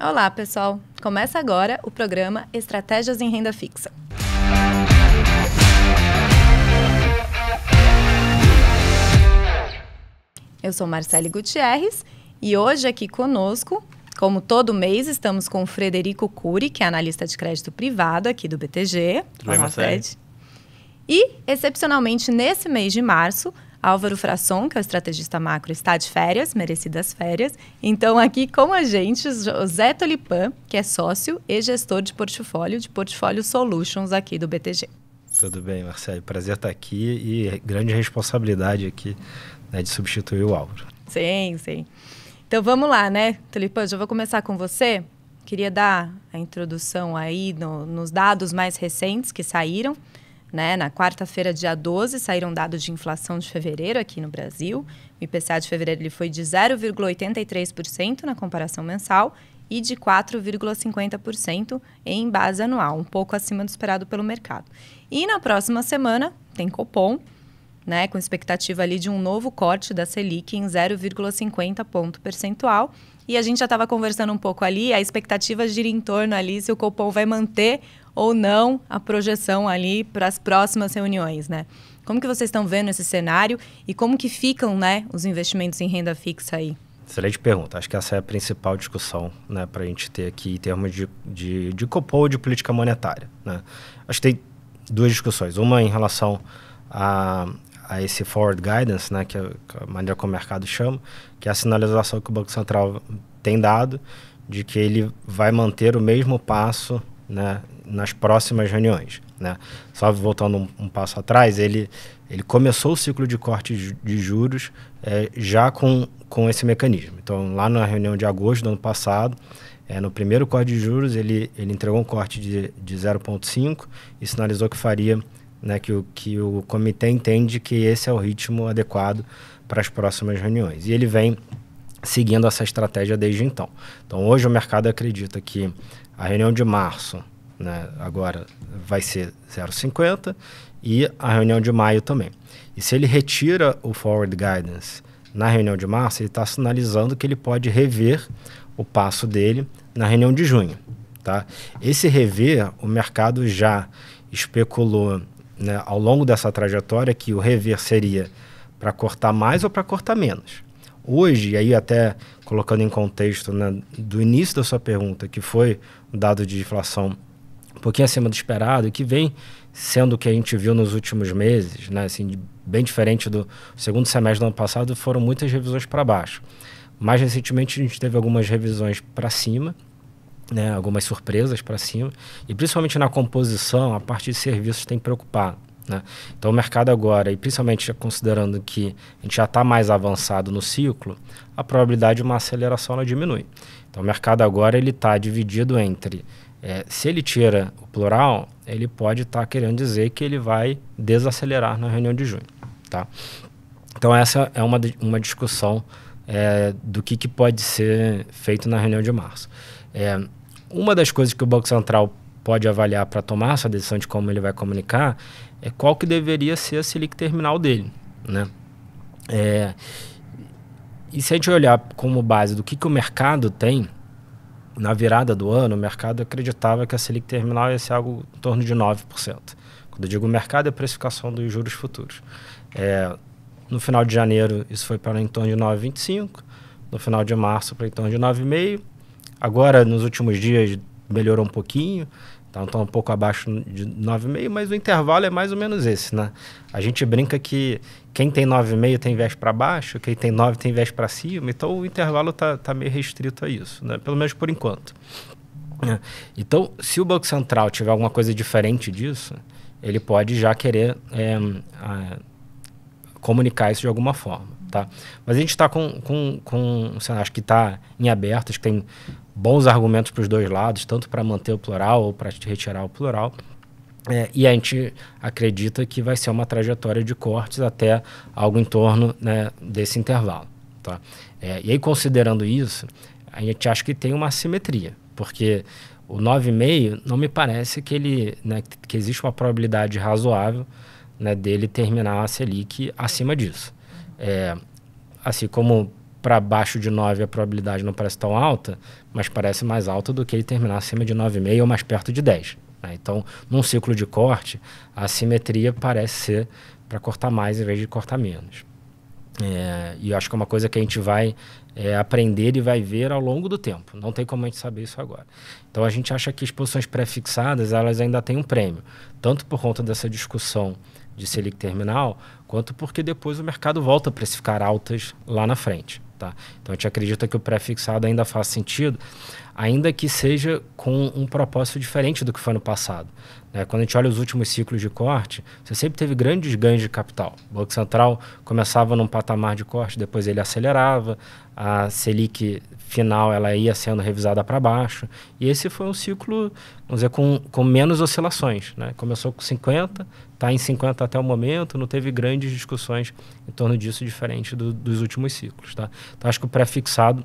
Olá, pessoal! Começa agora o programa Estratégias em Renda Fixa. Eu sou Marcele Gutierrez e hoje aqui conosco, como todo mês, estamos com o Frederico Cury, que é analista de crédito privado aqui do BTG. Tudo bem, Marcele? E, excepcionalmente, nesse mês de março, Álvaro Frasson, que é o estrategista macro, está de férias, merecidas férias. Então, aqui com a gente, José Tolipan, que é sócio e gestor de portfólio de Portfólio Solutions aqui do BTG. Tudo bem, Marcelo. Prazer estar aqui e grande responsabilidade aqui né, de substituir o Álvaro. Sim, sim. Então vamos lá, né, Tulipan? Já vou começar com você. Queria dar a introdução aí no, nos dados mais recentes que saíram. Né? Na quarta-feira, dia 12, saíram dados de inflação de fevereiro aqui no Brasil. O IPCA de fevereiro ele foi de 0,83% na comparação mensal e de 4,50% em base anual, um pouco acima do esperado pelo mercado. E na próxima semana tem Copom, né, com expectativa ali de um novo corte da Selic em 0,50 ponto percentual. E a gente já estava conversando um pouco ali, a expectativa gira em torno ali se o Copom vai manter ou não a projeção ali para as próximas reuniões, né? Como que vocês estão vendo esse cenário e como que ficam, né, os investimentos em renda fixa aí? Excelente pergunta. Acho que essa é a principal discussão né, para a gente ter aqui em termos de, de, de copou de política monetária. Né? Acho que tem duas discussões. Uma em relação a, a esse forward guidance, né, que, é a maneira como o mercado chama, que é a sinalização que o Banco Central tem dado de que ele vai manter o mesmo passo né, nas próximas reuniões. Né? Só voltando um, um, passo atrás, ele, ele começou o ciclo de corte de juros é, já com, com esse mecanismo. Então, lá na reunião de agosto do ano passado, é, no primeiro corte de juros, ele, ele entregou um corte de, de 0,5 e sinalizou que faria, né, que, o, que o comitê entende que esse é o ritmo adequado para as próximas reuniões. E ele vem seguindo essa estratégia desde então. Então, hoje o mercado acredita que a reunião de março né, agora vai ser 0,50 e a reunião de maio também. E se ele retira o forward guidance na reunião de março, ele está sinalizando que ele pode rever o passo dele na reunião de junho. Tá? Esse rever, o mercado já especulou né, ao longo dessa trajetória que o rever seria para cortar mais ou para cortar menos. Hoje, e aí até colocando em contexto né, do início da sua pergunta, que foi o dado de inflação um pouquinho acima do esperado, que vem sendo o que a gente viu nos últimos meses, né, assim, bem diferente do segundo semestre do ano passado, foram muitas revisões para baixo. Mais recentemente, a gente teve algumas revisões para cima, né, algumas surpresas para cima, e principalmente na composição, a parte de serviços tem preocupado. Né? Então, o mercado agora, e principalmente considerando que a gente já está mais avançado no ciclo, a probabilidade de uma aceleração ela diminui. Então, o mercado agora ele está dividido entre é, se ele tira o plural, ele pode estar tá querendo dizer que ele vai desacelerar na reunião de junho. Tá? Então, essa é uma, uma discussão é, do que, que pode ser feito na reunião de março. É, uma das coisas que o Banco Central pode avaliar para tomar essa decisão de como ele vai comunicar é qual que deveria ser a Selic terminal dele. Né? É, e se a gente olhar como base do que, que o mercado tem, na virada do ano, o mercado acreditava que a Selic terminal ia ser algo em torno de 9%. Quando eu digo mercado, é precificação dos juros futuros. É, no final de janeiro, isso foi para em torno de 9,25%. No final de março, para em torno de 9,5%. Agora, nos últimos dias, melhorou um pouquinho. Tá, então estão um pouco abaixo de 9,5, mas o intervalo é mais ou menos esse, né? A gente brinca que quem tem 9,5 tem viés para baixo, quem tem 9 tem viés para cima, então o intervalo está tá meio restrito a isso, né? pelo menos por enquanto. Né? Então, se o Banco Central tiver alguma coisa diferente disso, ele pode já querer é, a, comunicar isso de alguma forma. Tá? Mas a gente está com, com, com um cenário que está em aberto, acho que tem bons argumentos para os dois lados, tanto para manter o plural ou para retirar o plural. É, e a gente acredita que vai ser uma trajetória de cortes até algo em torno né, desse intervalo. Tá? É, e aí, considerando isso, a gente acha que tem uma assimetria, porque o 9,5 não me parece que ele né, que existe uma probabilidade razoável né, dele terminar a Selic acima disso. É, assim como para baixo de 9 a probabilidade não parece tão alta, mas parece mais alta do que ele terminar acima de 9,5 ou mais perto de 10. Né? Então, num ciclo de corte, a simetria parece ser para cortar mais em vez de cortar menos. É, e eu acho que é uma coisa que a gente vai é, aprender e vai ver ao longo do tempo. Não tem como a gente saber isso agora. Então a gente acha que as posições pré-fixadas elas ainda têm um prêmio, tanto por conta dessa discussão de Selic terminal, quanto porque depois o mercado volta a precificar altas lá na frente. Tá? Então a gente acredita que o pré-fixado ainda faz sentido, ainda que seja com um propósito diferente do que foi no passado. Né? Quando a gente olha os últimos ciclos de corte, você sempre teve grandes ganhos de capital. O Banco Central começava num patamar de corte, depois ele acelerava, a Selic final ela ia sendo revisada para baixo. E esse foi um ciclo, vamos dizer, com, com menos oscilações. Né? Começou com 50, está em 50 até o momento, não teve grandes discussões em torno disso, diferente do, dos últimos ciclos. Tá? Então, acho que o pré-fixado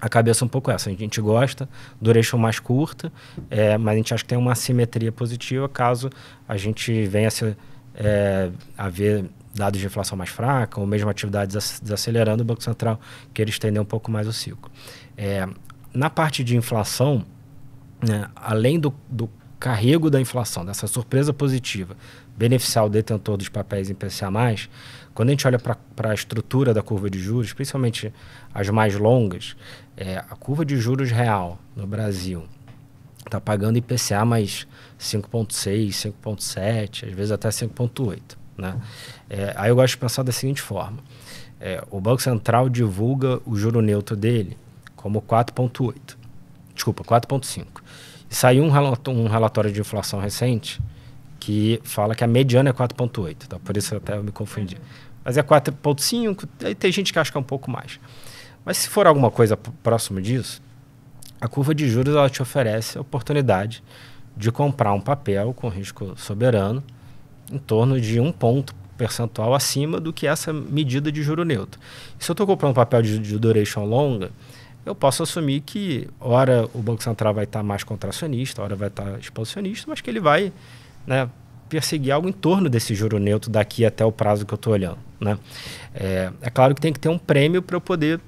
a cabeça é um pouco essa. A gente gosta, duration mais curta, é, mas a gente acha que tem uma simetria positiva caso a gente venha a, ser, é, a ver dados de inflação mais fraca ou mesmo atividades desacelerando, o Banco Central quer estender um pouco mais o ciclo. É, na parte de inflação, né, além do, do carrego da inflação, dessa surpresa positiva, beneficiar o detentor dos papéis em PCA+, quando a gente olha para a estrutura da curva de juros, principalmente as mais longas, é, a curva de juros real no Brasil está pagando IPCA mais 5,6, 5,7, às vezes até 5,8. Né? É, aí eu gosto de pensar da seguinte forma: é, o Banco Central divulga o juro neutro dele como 4,8, desculpa, 4,5. E saiu um, relato, um relatório de inflação recente que fala que a mediana é 4,8, então por isso até eu me confundi. Mas é 4,5, tem gente que acha que é um pouco mais. Mas se for alguma coisa próximo disso, a curva de juros ela te oferece a oportunidade de comprar um papel com risco soberano em torno de um ponto percentual acima do que essa medida de juro neutro. se eu estou comprando um papel de, de, duration longa, eu posso assumir que, ora, o Banco Central vai estar tá mais contracionista, ora, vai estar tá expansionista, mas que ele vai né, perseguir algo em torno desse juro neutro daqui até o prazo que eu estou olhando. Né? É, é, claro que tem que ter um prêmio para eu poder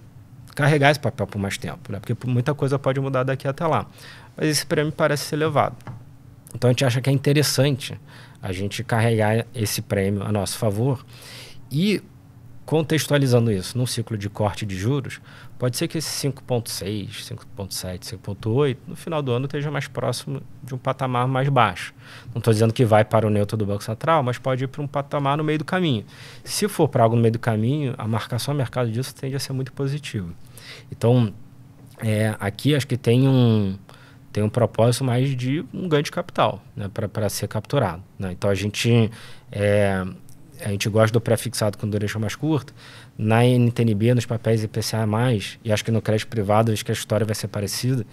carregar esse papel por mais tempo, né? porque muita coisa pode mudar daqui até lá. Mas esse prêmio parece ser levado. Então a gente acha que é interessante a gente carregar esse prêmio a nosso favor. E contextualizando isso num ciclo de corte de juros, pode ser que esse 5,6, 5,7, 5,8 no final do ano esteja mais próximo de um patamar mais baixo. Não estou dizendo que vai para o neutro do Banco Central, mas pode ir para um patamar no meio do caminho. Se for para algo no meio do caminho, a marcação a mercado disso tende a ser muito positiva. Então, é, aqui acho que tem um, tem um propósito mais de um ganho de capital né, para ser capturado. Né? Então a gente é, a gente gosta do pré-fixado com duração mais curta. Na NTNB, nos papéis IPCA+, e acho que no crédito privado, acho que a história vai ser parecida,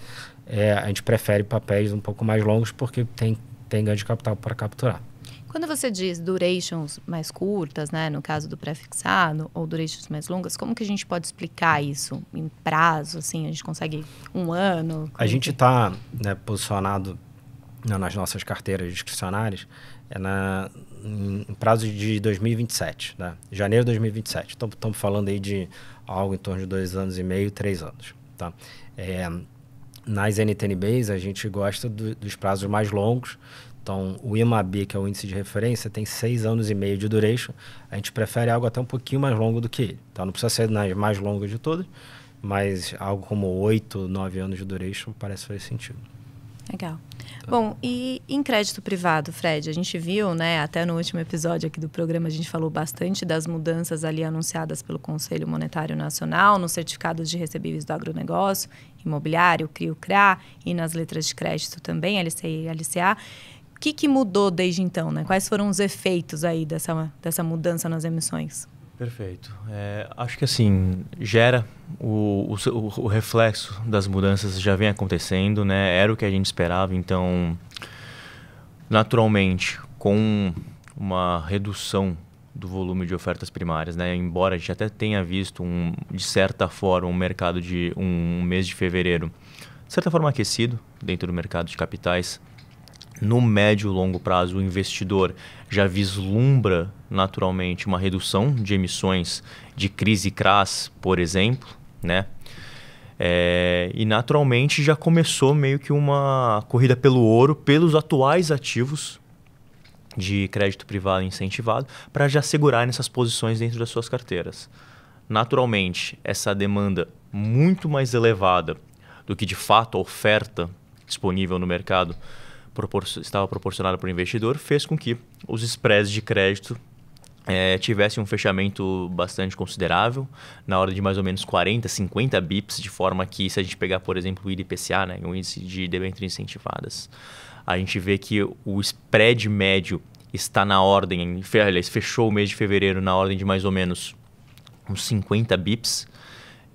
é, a gente prefere papéis um pouco mais longos porque tem, tem ganho de capital para capturar. Quando você diz durations mais curtas, né, no caso do pré-fixado, ou durations mais longas, como que a gente pode explicar isso em prazo? Assim, a gente consegue um ano? A gente está né, posicionado né, nas nossas carteiras discricionárias é na, em prazo de 2027, né? janeiro de 2027. Então, estamos falando aí de algo em torno de dois anos e meio, três anos. Tá? É, nas NTNBs, a gente gosta do, dos prazos mais longos. Então, o IMAB, que é o índice de referência, tem seis anos e meio de duration. A gente prefere algo até um pouquinho mais longo do que ele. Tá? Não precisa ser nas mais longas de todas, mas algo como oito, nove anos de duration parece fazer sentido. Legal. Tá. Bom, e em crédito privado, Fred, a gente viu, né, até no último episódio aqui do programa, a gente falou bastante das mudanças ali anunciadas pelo Conselho Monetário Nacional nos certificados de recebíveis do agronegócio, imobiliário, CRIO-CRA e nas letras de crédito também, LCI e LCA. O que, que mudou desde então, né? Quais foram os efeitos aí dessa, dessa mudança nas emissões? Perfeito. É, acho que assim, gera o, o, o, reflexo das mudanças já vem acontecendo, né? Era o que a gente esperava, então, naturalmente, com uma redução do volume de ofertas primárias, né? Embora a gente até tenha visto, um, de certa forma, um mercado de um mês de fevereiro, de certa forma aquecido dentro do mercado de capitais, no médio e longo prazo, o investidor já vislumbra naturalmente uma redução de emissões de crise CRAS, por exemplo, né? É, e naturalmente já começou meio que uma corrida pelo ouro, pelos atuais ativos de crédito privado incentivado, para já segurar nessas posições dentro das suas carteiras. Naturalmente, essa demanda muito mais elevada do que de fato a oferta disponível no mercado propor estava proporcionado por investidor fez com que os spreads de crédito é, eh, tivesse um fechamento bastante considerável, na hora de mais ou menos 40, 50 bips, de forma que, se a gente pegar, por exemplo, o IDPCA, né, o índice de debêntures incentivadas, a gente vê que o spread médio está na ordem, aliás, fechou o mês de fevereiro na ordem de mais ou menos uns 50 bips,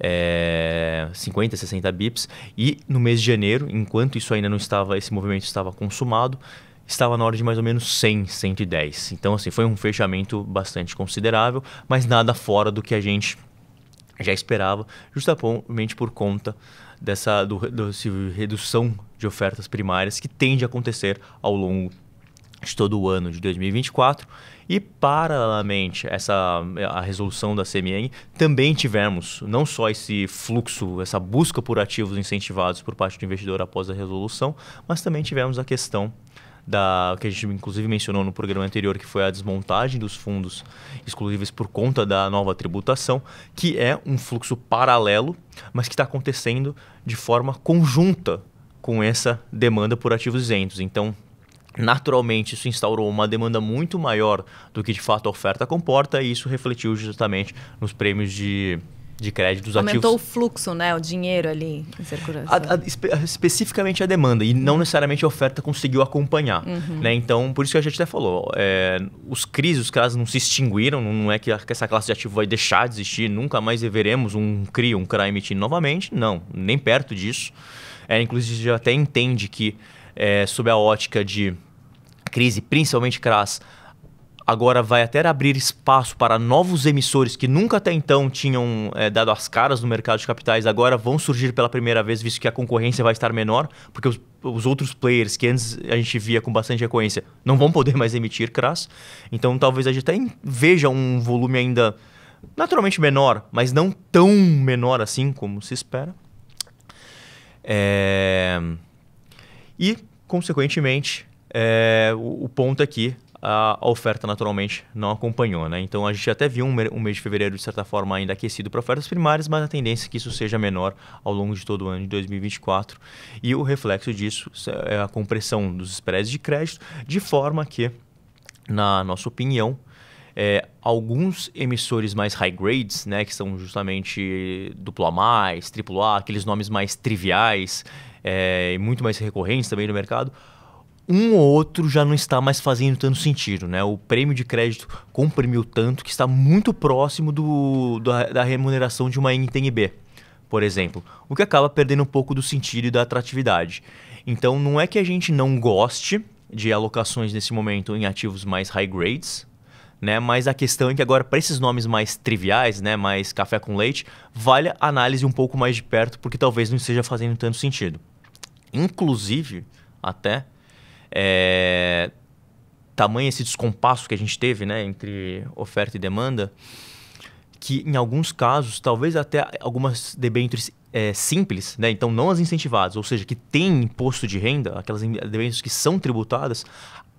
é, 50, 60 bips. E no mês de janeiro, enquanto isso ainda não estava, esse movimento estava consumado, estava na hora de mais ou menos 100, 110. Então, assim, foi um fechamento bastante considerável, mas nada fora do que a gente já esperava, justamente por conta dessa do, do, redução de ofertas primárias que tende a acontecer ao longo de todo o ano de 2024 e paralelamente essa a resolução da CMN também tivemos não só esse fluxo, essa busca por ativos incentivados por parte do investidor após a resolução, mas também tivemos a questão da que a gente inclusive mencionou no programa anterior, que foi a desmontagem dos fundos exclusivos por conta da nova tributação, que é um fluxo paralelo, mas que está acontecendo de forma conjunta com essa demanda por ativos isentos. Então, Naturalmente, isso instaurou uma demanda muito maior do que de fato a oferta comporta, e isso refletiu justamente nos prêmios de, de créditos Aumentou ativos. o fluxo, né? O dinheiro ali em circulação. A, a, espe especificamente a demanda, e não necessariamente a oferta conseguiu acompanhar. Uhum. Né? Então, por isso que a gente até falou, é, os crises, os caras não se extinguiram, não é que, a, que, essa classe de ativo vai deixar de existir, nunca mais veremos um CRI, um CRA emitindo novamente, não, nem perto disso. É, inclusive, já até entende que é, sob a ótica de crise, principalmente CRAS, agora vai até abrir espaço para novos emissores que nunca até então tinham é, dado as caras no mercado de capitais, agora vão surgir pela primeira vez, visto que a concorrência vai estar menor, porque os, os outros players que antes a gente via com bastante frequência não vão poder mais emitir CRAS. Então talvez a gente até veja um volume ainda naturalmente menor, mas não tão menor assim como se espera. É, e, consequentemente, é, o, o, ponto aqui, é a, a, oferta naturalmente não acompanhou. Né? Então, a gente até viu um, um mês de fevereiro, de certa forma, ainda aquecido para ofertas primárias, mas a tendência é que isso seja menor ao longo de todo o ano de 2024. E o reflexo disso é, é a compressão dos spreads de crédito, de forma que, na nossa opinião, é, alguns emissores mais high grades, né, que são justamente duplo A mais, triplo A, aqueles nomes mais triviais, é, muito mais recorrentes também no mercado, um ou outro já não está mais fazendo tanto sentido, né? O prêmio de crédito comprimiu tanto que está muito próximo do, da, da remuneração de uma NTNB, por exemplo, o que acaba perdendo um pouco do sentido e da atratividade. Então, não é que a gente não goste de alocações nesse momento em ativos mais high grades, né? Mas a questão é que agora para esses nomes mais triviais, né, mais café com leite, vale a análise um pouco mais de perto, porque talvez não esteja fazendo tanto sentido inclusive até é, tamanho esse descompasso que a gente teve né, entre oferta e demanda, que em alguns casos, talvez até algumas debêntures é, simples, né? então não as incentivadas, ou seja, que têm imposto de renda, aquelas debêntures que são tributadas,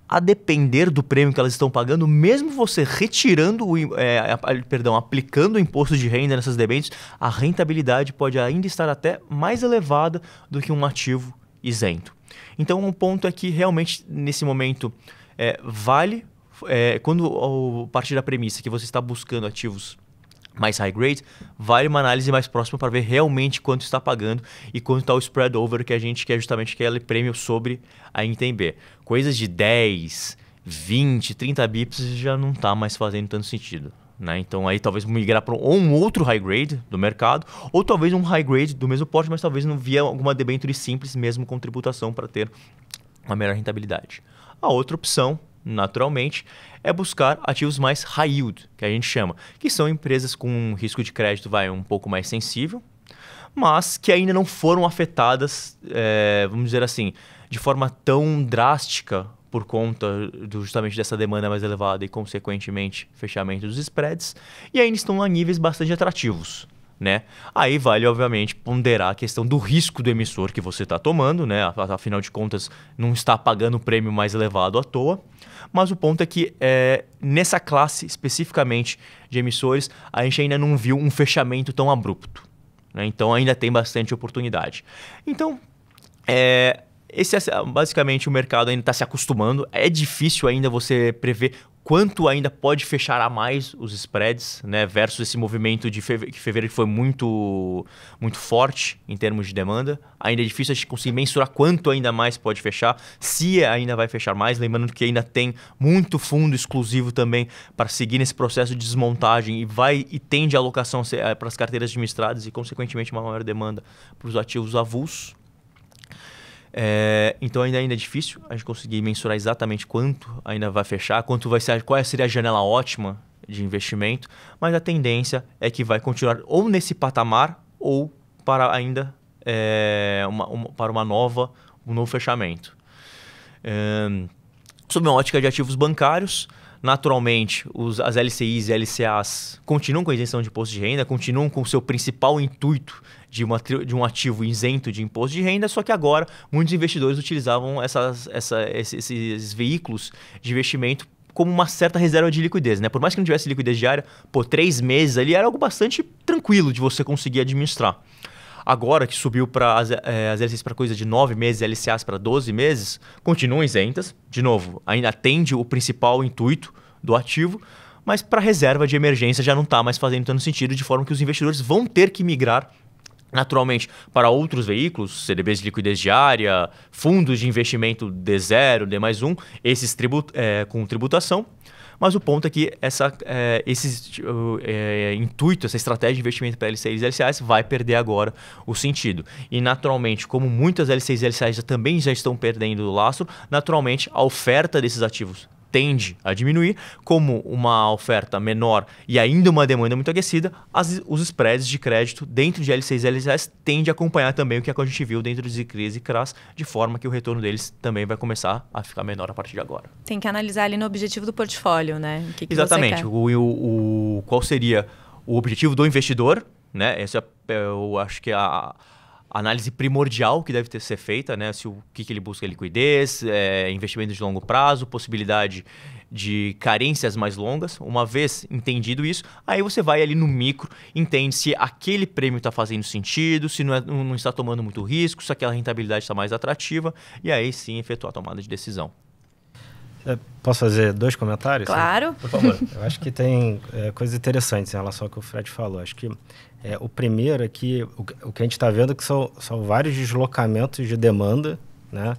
a depender do prêmio que elas estão pagando, mesmo você retirando o, é, perdão, aplicando o imposto de renda nessas debêntures, a rentabilidade pode ainda estar até mais elevada do que um ativo isento. Então, um ponto é que realmente, nesse momento, é, vale, é, quando a partir da premissa que você está buscando ativos mais high grade, vale uma análise mais próxima para ver realmente quanto está pagando e quanto está o spread over que a gente quer justamente é aquele prêmio sobre a entender. Coisas de 10, 20, 30 bips já não está mais fazendo tanto sentido. Né? Então aí talvez migrar para um outro high grade do mercado, ou talvez um high grade do mesmo porte, mas talvez não via alguma debenture simples mesmo com tributação para ter uma melhor rentabilidade. A outra opção, naturalmente, é buscar ativos mais high yield, que a gente chama, que são empresas com um risco de crédito vai um pouco mais sensível, mas que ainda não foram afetadas, é, vamos dizer assim, de forma tão drástica por conta do, justamente dessa demanda mais elevada e, consequentemente, fechamento dos spreads, e ainda estão a níveis bastante atrativos. Né? Aí vale, obviamente, ponderar a questão do risco do emissor que você está tomando, né? afinal de contas, não está pagando o prêmio mais elevado à toa. Mas o ponto é que é, nessa classe especificamente de emissores, a gente ainda não viu um fechamento tão abrupto. Né? Então ainda tem bastante oportunidade. Então, é, esse é basicamente o mercado ainda está se acostumando. É difícil ainda você prever quanto ainda pode fechar a mais os spreads, né? Versus esse movimento de fevereiro, que foi muito, muito forte em termos de demanda. Ainda é difícil a gente conseguir mensurar quanto ainda mais pode fechar, se ainda vai fechar mais. Lembrando que ainda tem muito fundo exclusivo também para seguir nesse processo de desmontagem e vai e tende a alocação eh, para as carteiras administradas e, consequentemente, uma maior demanda para os ativos avulsos. É, então ainda, ainda é difícil a gente conseguir mensurar exatamente quanto ainda vai fechar, quanto vai ser, qual seria a janela ótima de investimento, mas a tendência é que vai continuar ou nesse patamar ou para ainda é, uma, uma, para uma nova, um novo fechamento. É, sob uma ótica de ativos bancários, naturalmente, os, as LCIs e LCAs continuam com a isenção de imposto de renda, continuam com o seu principal intuito de, uma, de um ativo isento de imposto de renda, só que agora muitos investidores utilizavam essas, essa, esses, esses veículos de investimento como uma certa reserva de liquidez, né? Por mais que não tivesse liquidez diária, por três meses ali era algo bastante tranquilo de você conseguir administrar agora que subiu para as, é, as LCs para coisa de 9 meses, LCAs para 12 meses, continuam isentas. De novo, ainda atende o principal intuito do ativo, mas para reserva de emergência já não está mais fazendo tanto sentido, de forma que os investidores vão ter que migrar naturalmente para outros veículos, CDBs de liquidez diária, fundos de investimento D0, D mais 1, esses é, com tributação, mas o ponto é que essa, é, esse é, intuito, essa estratégia de investimento para L6 e LCAs vai perder agora o sentido. E naturalmente, como muitas L6 e LCAs também já estão perdendo o lastro, naturalmente a oferta desses ativos tende a diminuir, como uma oferta menor e ainda uma demanda muito aquecida, as, os spreads de crédito dentro de L6 e L6 tende a acompanhar também o que a gente viu dentro de CRIs e CRAS, de forma que o retorno deles também vai começar a ficar menor a partir de agora. Tem que analisar ali no objetivo do portfólio, né? Que que Exatamente. O, o, o, qual seria o objetivo do investidor, né? Essa é, eu acho que é a análise primordial que deve ter, ser feita, né? Se o que, que ele busca é liquidez, é, investimentos de longo prazo, possibilidade de carências mais longas. Uma vez entendido isso, aí você vai ali no micro, entende se aquele prêmio está fazendo sentido, se não, é, não, está tomando muito risco, se aquela rentabilidade está mais atrativa, e aí sim efetuar a tomada de decisão. Eh, posso fazer dois comentários? Claro. Por favor. Eu acho que tem é, eh, coisas interessantes em relação ao que o Fred falou. Acho que é, o primeiro é que o, o que a gente está vendo é que são, são vários deslocamentos de demanda né,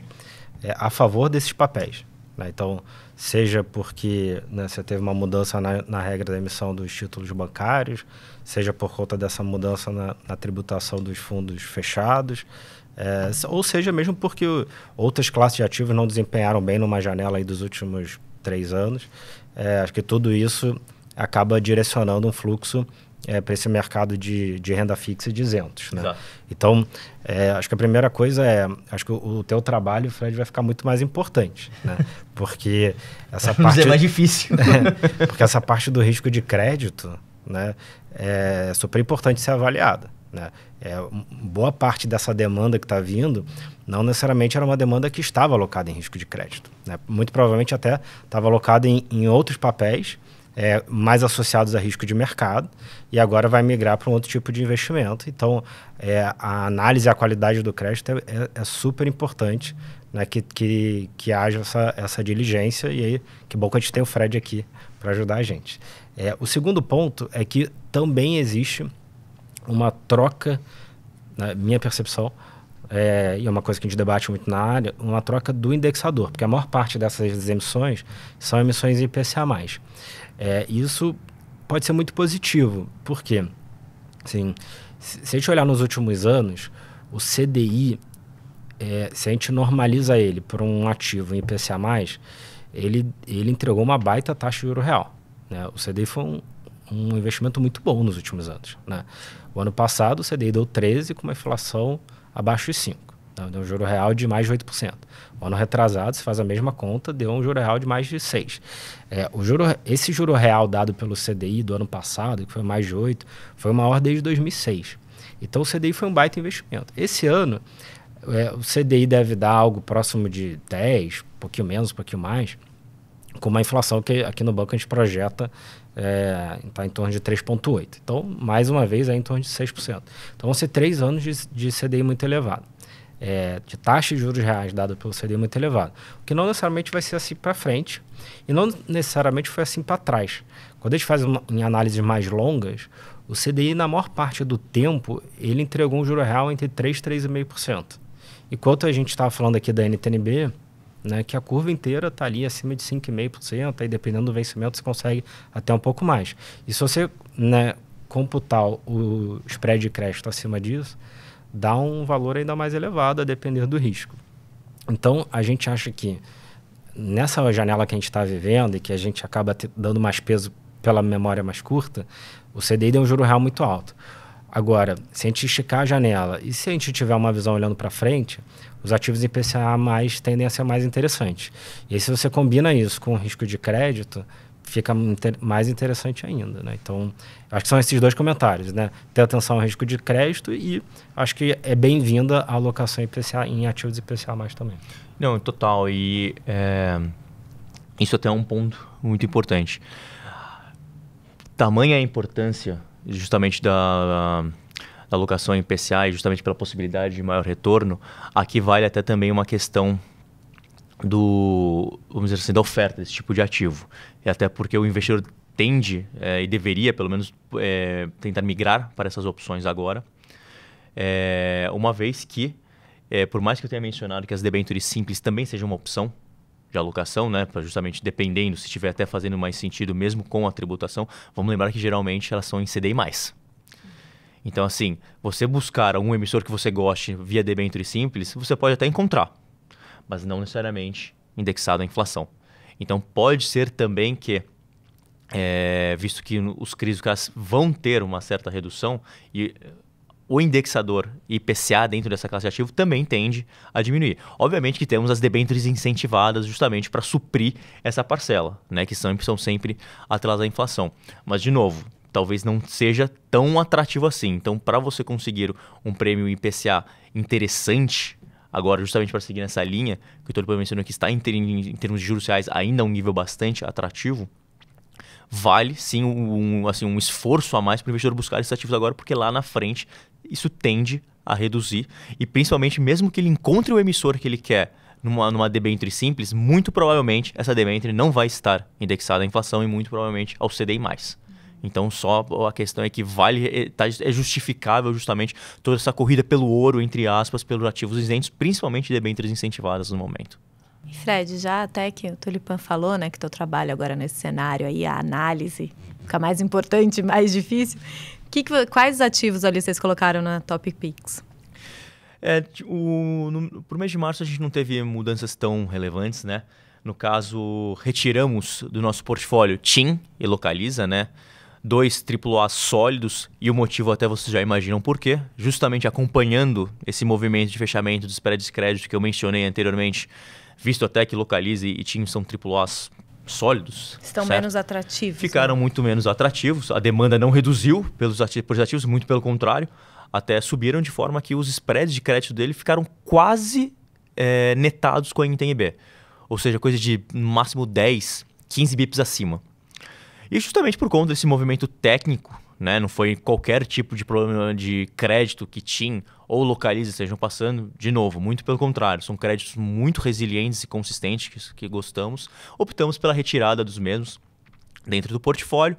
é, a favor desses papéis. Né? Então, seja porque né, você teve uma mudança na, na, regra da emissão dos títulos bancários, seja por conta dessa mudança na, na tributação dos fundos fechados, é, ou seja, mesmo porque outras classes de ativos não desempenharam bem numa janela aí dos últimos três anos. É, acho que tudo isso acaba direcionando um fluxo é, para esse mercado de, de, renda fixa de isentos. Né? Então, é, acho que a primeira coisa é, acho que o, o teu trabalho, Fred, vai ficar muito mais importante, né? porque essa parte... é mais difícil. É, porque essa parte do risco de crédito né, é super importante ser avaliada. Né? É, boa parte dessa demanda que está vindo não necessariamente era uma demanda que estava alocada em risco de crédito. Né? Muito provavelmente até estava alocada em, em, outros papéis é, mais associados a risco de mercado e agora vai migrar para um outro tipo de investimento. Então, é, a análise e a qualidade do crédito é, é, é, super importante né? que, que, que haja essa, essa diligência e aí que bom que a gente tem o Fred aqui para ajudar a gente. É, o segundo ponto é que também existe uma troca, na né, minha percepção, é, e é uma coisa que a gente debate muito na área, uma troca do indexador, porque a maior parte dessas emissões são emissões IPCA+. É, isso pode ser muito positivo, porque assim, se a gente olhar nos últimos anos, o CDI, é, se a gente normaliza ele por um ativo em IPCA+, ele, ele entregou uma baita taxa de juro real. Né? O CDI foi um, um investimento muito bom nos últimos anos. Né? O ano passado o CDI deu 13 com uma inflação abaixo de 5. Então, né? deu um juro real de mais de 8%. O ano retrasado, se faz a mesma conta, deu um juro real de mais de 6%. É, o juro, esse juro real dado pelo CDI do ano passado, que foi mais de 8%, foi o maior desde 2006. Então, o CDI foi um baita investimento. Esse ano, é, o CDI deve dar algo próximo de 10, um pouquinho menos, um pouquinho mais, com uma inflação que aqui no banco a gente projeta está é, tá em torno de 3,8%. Então, mais uma vez, é em torno de 6%. Então, vão ser três anos de, de CDI muito elevado. É, de taxa de juros reais dada pelo CDI muito elevado. O que não necessariamente vai ser assim para frente e não necessariamente foi assim para trás. Quando a gente faz uma, em análises mais longas, o CDI, na maior parte do tempo, ele entregou um juro real entre 3% e 3,5%. Enquanto a gente estava falando aqui da NTNB, né? Que a curva inteira está ali acima de 5,5%, aí dependendo do vencimento você consegue até um pouco mais. E se você né, computar o spread de crédito acima disso, dá um valor ainda mais elevado a depender do risco. Então, a gente acha que nessa janela que a gente está vivendo e que a gente acaba dando mais peso pela memória mais curta, o CDI deu um juro real muito alto. Agora, se a gente esticar a janela e se a gente tiver uma visão olhando para frente, os ativos IPCA mais tendem a ser mais interessantes. E aí, se você combina isso com o risco de crédito, fica mais interessante ainda, né? Então, acho que são esses dois comentários, né? Ter atenção ao risco de crédito e acho que é bem-vinda a alocação em, IPCA, em ativos IPCA mais também. Não, total. E eh, é, isso até é um ponto muito importante. Tamanha a importância justamente da, da locação em PCA e justamente pela possibilidade de maior retorno, aqui vale até também uma questão do, vamos dizer assim, da oferta desse tipo de ativo. E até porque o investidor tende é, e deveria, pelo menos, é, tentar migrar para essas opções agora, é, uma vez que, por mais que eu tenha mencionado que as debêntures simples também sejam uma opção, de alocação, né, para justamente dependendo se estiver até fazendo mais sentido mesmo com a tributação, vamos lembrar que geralmente elas são em CDI mais. Então assim, você buscar um emissor que você goste via debênture simples, você pode até encontrar, mas não necessariamente indexado à inflação. Então pode ser também que é, visto que os CRIs os caras vão ter uma certa redução e o indexador IPCA dentro dessa classe de ativo também tende a diminuir. Obviamente que temos as debêntures incentivadas justamente para suprir essa parcela, né, que são, são sempre atrás da inflação. Mas, de novo, talvez não seja tão atrativo assim. Então, para você conseguir um prêmio IPCA interessante, agora justamente para seguir nessa linha, que o Tolpo mencionou que está em, termos de juros reais ainda um nível bastante atrativo, vale sim um, assim, um esforço a mais para o investidor buscar esses ativos agora, porque lá na frente isso tende a reduzir. E principalmente, mesmo que ele encontre o emissor que ele quer numa, numa debênture simples, muito provavelmente essa debênture não vai estar indexada à inflação e muito provavelmente ao CDI+. Então, só a questão é que vale, é, tá, é justificável justamente toda essa corrida pelo ouro, entre aspas, pelos ativos isentos, principalmente debêntures incentivadas no momento. Fred, já até que o Tulipan falou, né, que teu trabalho agora nesse cenário aí, a análise fica mais importante, mais difícil. Que, que, quais ativos ali vocês colocaram na Top Picks? É, o, mês de março a gente não teve mudanças tão relevantes, né? No caso, retiramos do nosso portfólio TIM e Localiza, né? Dois AAA sólidos e o motivo até vocês já imaginam por quê. Justamente acompanhando esse movimento de fechamento dos spreads de crédito que eu mencionei anteriormente, visto até que Localiza e TIM são AAAs sólidos. Estão certo? menos atrativos. Ficaram né? muito menos atrativos. A demanda não reduziu pelos ativos, ativos, muito pelo contrário. Até subiram de forma que os spreads de crédito dele ficaram quase é, netados com a NTNB. Ou seja, coisa de no máximo 10, 15 bips acima. E justamente por conta desse movimento técnico, né? não foi qualquer tipo de problema de crédito que tinha ou localiza estejam passando, de novo, muito pelo contrário, são créditos muito resilientes e consistentes que, que gostamos, optamos pela retirada dos mesmos dentro do portfólio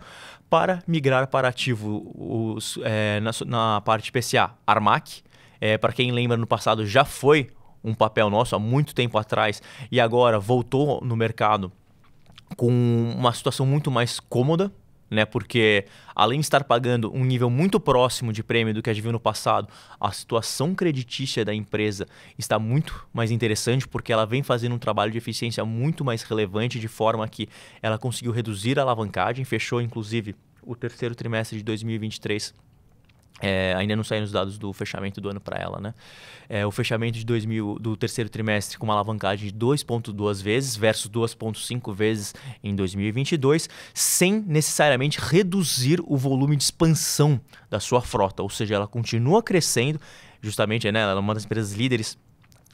para migrar para ativo os, é, na, na, parte PCA Armac. É, para quem lembra, no passado já foi um papel nosso há muito tempo atrás e agora voltou no mercado com uma situação muito mais cômoda, né? Porque além de estar pagando um nível muito próximo de prêmio do que a gente viu no passado, a situação creditícia da empresa está muito mais interessante porque ela vem fazendo um trabalho de eficiência muito mais relevante de forma que ela conseguiu reduzir a alavancagem, fechou inclusive o terceiro trimestre de 2023 é, ainda não saíram os dados do fechamento do ano para ela, né? É, o fechamento de 2000, do terceiro trimestre com uma alavancagem de 2,2 vezes versus 2,5 vezes em 2022, sem necessariamente reduzir o volume de expansão da sua frota, ou seja, ela continua crescendo, justamente, né? Ela é uma das empresas líderes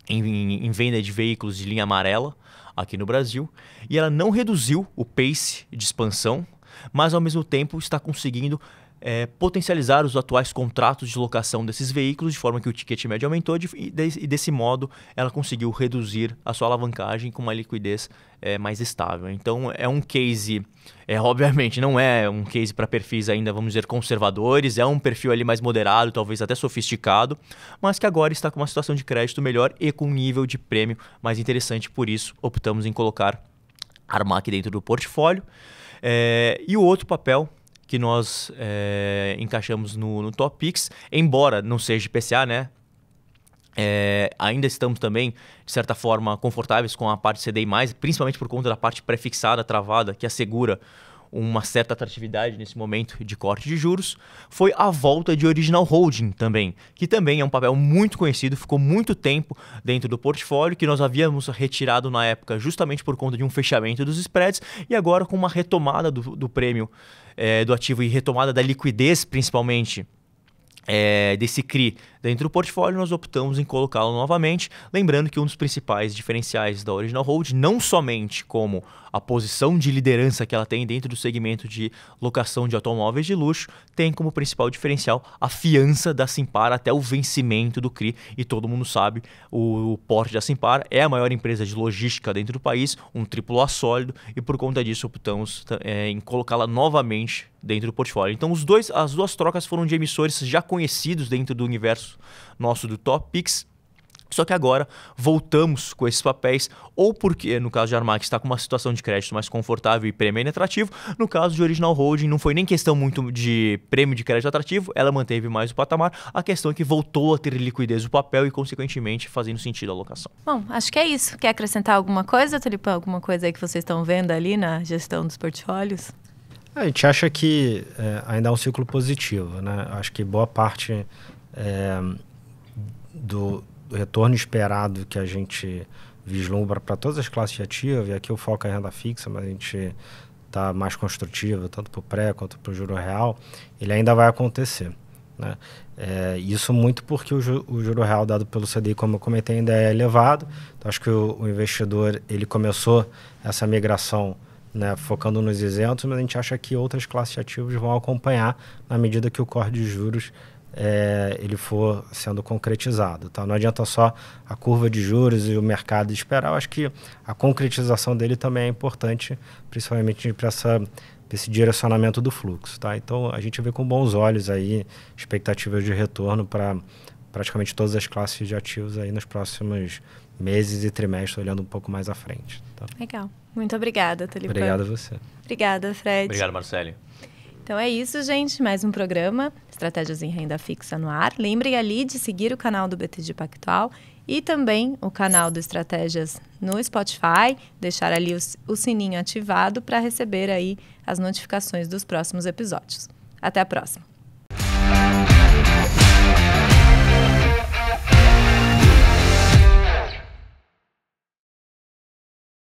em, em, em venda de veículos de linha amarela aqui no Brasil, e ela não reduziu o pace de expansão, mas ao mesmo tempo está conseguindo é, potencializar os atuais contratos de locação desses veículos, de forma que o ticket médio aumentou de, e, de, e, desse modo ela conseguiu reduzir a sua alavancagem com uma liquidez é, mais estável. Então é um case, é, obviamente não é um case para perfis ainda, vamos dizer, conservadores, é um perfil ali mais moderado, talvez até sofisticado, mas que agora está com uma situação de crédito melhor e com um nível de prêmio mais interessante, por isso optamos em colocar Armac dentro do portfólio. É, e o outro papel que nós é, encaixamos no, no Top embora não seja IPCA, né? É, ainda estamos também, de certa forma, confortáveis com a parte CDI, principalmente por conta da parte prefixada, travada, que assegura uma certa atratividade nesse momento de corte de juros, foi a volta de Original Holding também, que também é um papel muito conhecido, ficou muito tempo dentro do portfólio, que nós havíamos retirado na época justamente por conta de um fechamento dos spreads, e agora com uma retomada do, do prêmio é, do ativo e retomada da liquidez, principalmente. É, desse CRI Dentro do portfólio, nós optamos em colocá-lo novamente, lembrando que um dos principais diferenciais da Original Hold, não somente como a posição de liderança que ela tem dentro do segmento de locação de automóveis de luxo, tem como principal diferencial a fiança da Simpar até o vencimento do CRI. E todo mundo sabe, o, o porte da Simpar é a maior empresa de logística dentro do país, um triplo sólido, e por conta disso optamos é, em colocá-la novamente dentro do portfólio. Então, os dois, as duas trocas foram de emissores já conhecidos dentro do universo nosso, nosso do Top Picks. Só que agora voltamos com esses papéis, ou porque, no caso de Armac, está com uma situação de crédito mais confortável e prêmio ainda atrativo. No caso de Original Holding, não foi nem questão muito de prêmio de crédito atrativo, ela manteve mais o patamar. A questão é que voltou a ter liquidez o papel e, consequentemente, fazendo sentido a alocação. Bom, acho que é isso. Quer acrescentar alguma coisa, Tulipão? Alguma coisa aí que vocês estão vendo ali na gestão dos portfólios? A gente acha que é, ainda é um ciclo positivo, né? Acho que boa parte é, do, do, retorno esperado que a gente vislumbra para todas as classes de ativo, e aqui o foco é renda fixa, mas a gente está mais construtivo, tanto para o pré quanto para o juro real, ele ainda vai acontecer. Né? É, isso muito porque o, ju, o, juro real dado pelo CDI, como eu comentei, ainda é elevado. Então, acho que o, o investidor ele começou essa migração né, focando nos isentos, mas a gente acha que outras classes de ativos vão acompanhar na medida que o corte de juros é, ele for sendo concretizado. Tá? Não adianta só a curva de juros e o mercado esperar. Eu acho que a concretização dele também é importante, principalmente para essa esse direcionamento do fluxo, tá? Então a gente vê com bons olhos aí expectativas de retorno para praticamente todas as classes de ativos aí nos próximos meses e trimestres, olhando um pouco mais à frente. Tá? Legal. Muito obrigada, Tulipã. Obrigado a você. Obrigada, Fred. Obrigado, Marcelo. Então é isso, gente. Mais um programa Estratégias em Renda Fixa no ar. Lembrem ali de seguir o canal do BTG Pactual e também o canal do Estratégias no Spotify, deixar ali o, o sininho ativado para receber aí as notificações dos próximos episódios. Até a próxima.